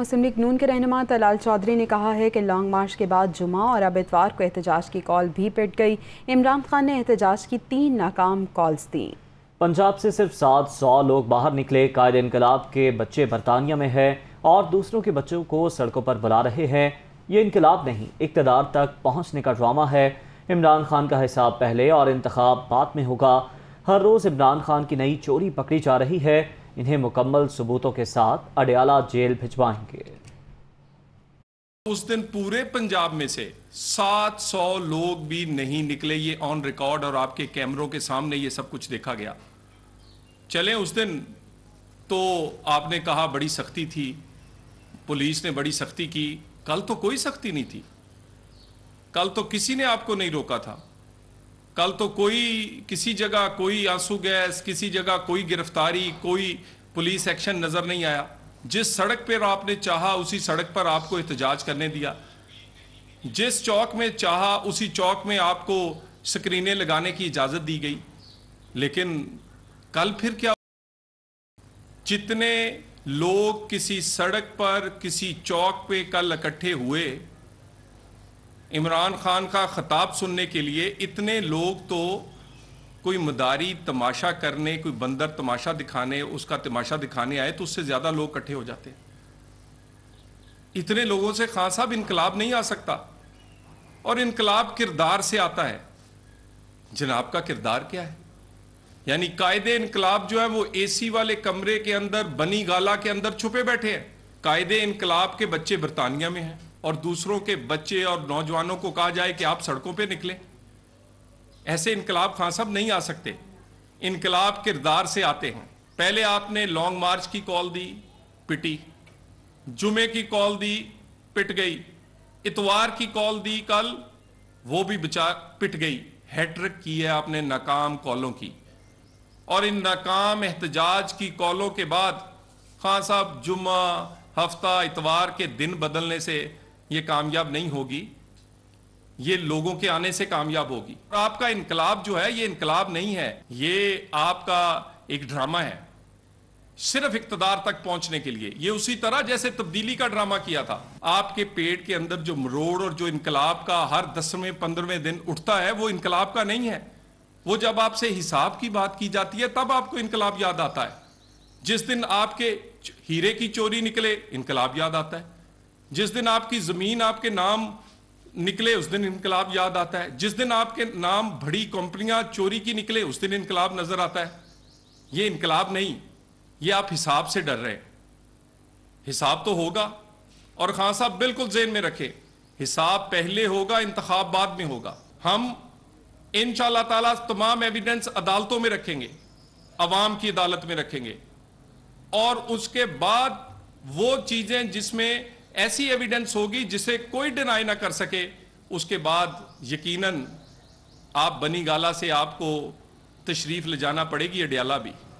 मुस्लिम league नून के रहनम तलाल चौधरी ने कहा है कि लॉन्ग मार्च के बाद जुमा और अब इतवार को एहतजाज की कॉल भी पिट गई इमरान खान ने एहतजाज की तीन नाकाम कॉल्स दी पंजाब से सिर्फ सात सौ लोग बाहर निकले कायद इनकलाब के बच्चे बरतानिया में है और दूसरों के बच्चों को सड़कों पर बुला रहे हैं ये इनकलाब नहीं इकतदार तक पहुँचने का ड्रामा है इमरान खान का हिसाब पहले और इंतखब बाद में होगा हर रोज़ इमरान खान की नई चोरी पकड़ी जा रही है इन्हें मुकम्मल सबूतों के साथ अडयाला जेल भिजवाएंगे उस दिन पूरे पंजाब में से 700 लोग भी नहीं निकले ये ऑन रिकॉर्ड और आपके कैमरों के सामने ये सब कुछ देखा गया चले उस दिन तो आपने कहा बड़ी सख्ती थी पुलिस ने बड़ी सख्ती की कल तो कोई सख्ती नहीं थी कल तो किसी ने आपको नहीं रोका था कल तो कोई किसी जगह कोई आंसू गैस किसी जगह कोई गिरफ्तारी कोई पुलिस एक्शन नज़र नहीं आया जिस सड़क पर आपने चाहा उसी सड़क पर आपको एहतजाज करने दिया जिस चौक में चाहा उसी चौक में आपको स्क्रीनें लगाने की इजाज़त दी गई लेकिन कल फिर क्या जितने लोग किसी सड़क पर किसी चौक पे कल इकट्ठे हुए इमरान खान का खिताब सुनने के लिए इतने लोग तो कोई मदारी तमाशा करने कोई बंदर तमाशा दिखाने उसका तमाशा दिखाने आए तो उससे ज़्यादा लोग इकट्ठे हो जाते हैं इतने लोगों से खान साहब इनकलाब नहीं आ सकता और इनकलाब किरदार से आता है जनाब का किरदार क्या है यानी कायदे इनकलाब जो है वो एसी वाले कमरे के अंदर बनी गाला के अंदर छुपे बैठे हैं कायदे इनकलाब के बच्चे बरतानिया में हैं और दूसरों के बच्चे और नौजवानों को कहा जाए कि आप सड़कों पे निकलें ऐसे इनकलाब खां साहब नहीं आ सकते इनकलाब किरदार से आते हैं पहले आपने लॉन्ग मार्च की कॉल दी पिटी जुमे की कॉल दी पिट गई इतवार की कॉल दी कल वो भी बचा पिट गई हैट्रिक की है आपने नाकाम कॉलों की और इन नाकाम एहतजाज की कॉलों के बाद खां साहब जुमा हफ्ता इतवार के दिन बदलने से ये कामयाब नहीं होगी ये लोगों के आने से कामयाब होगी और आपका इनकलाब जो है ये इनकलाब नहीं है ये आपका एक ड्रामा है सिर्फ इकतदार तक पहुंचने के लिए ये उसी तरह जैसे तब्दीली का ड्रामा किया था आपके पेट के अंदर जो मरोड़ और जो इनकलाब का हर दसवें पंद्रहवें दिन उठता है वो इनकलाब का नहीं है वो जब आपसे हिसाब की बात की जाती है तब आपको इनकलाब याद आता है जिस दिन आपके हीरे की चोरी निकले इनकलाब याद आता है जिस दिन आपकी ज़मीन आपके नाम निकले उस दिन इनकलाब याद आता है जिस दिन आपके नाम भड़ी कंपनियां चोरी की निकले उस दिन इनकलाब नज़र आता है ये इनकलाब नहीं ये आप हिसाब से डर रहे हैं हिसाब तो होगा और खान साहब बिल्कुल जेन में रखे हिसाब पहले होगा इंतखाब बाद में होगा हम इन ताला तमाम एविडेंस अदालतों में रखेंगे अवाम की अदालत में रखेंगे और उसके बाद वो चीज़ें जिसमें ऐसी एविडेंस होगी जिसे कोई डिनाई ना कर सके उसके बाद यकीनन आप बनी गाला से आपको तशरीफ़ ले जाना पड़ेगी अडियाला भी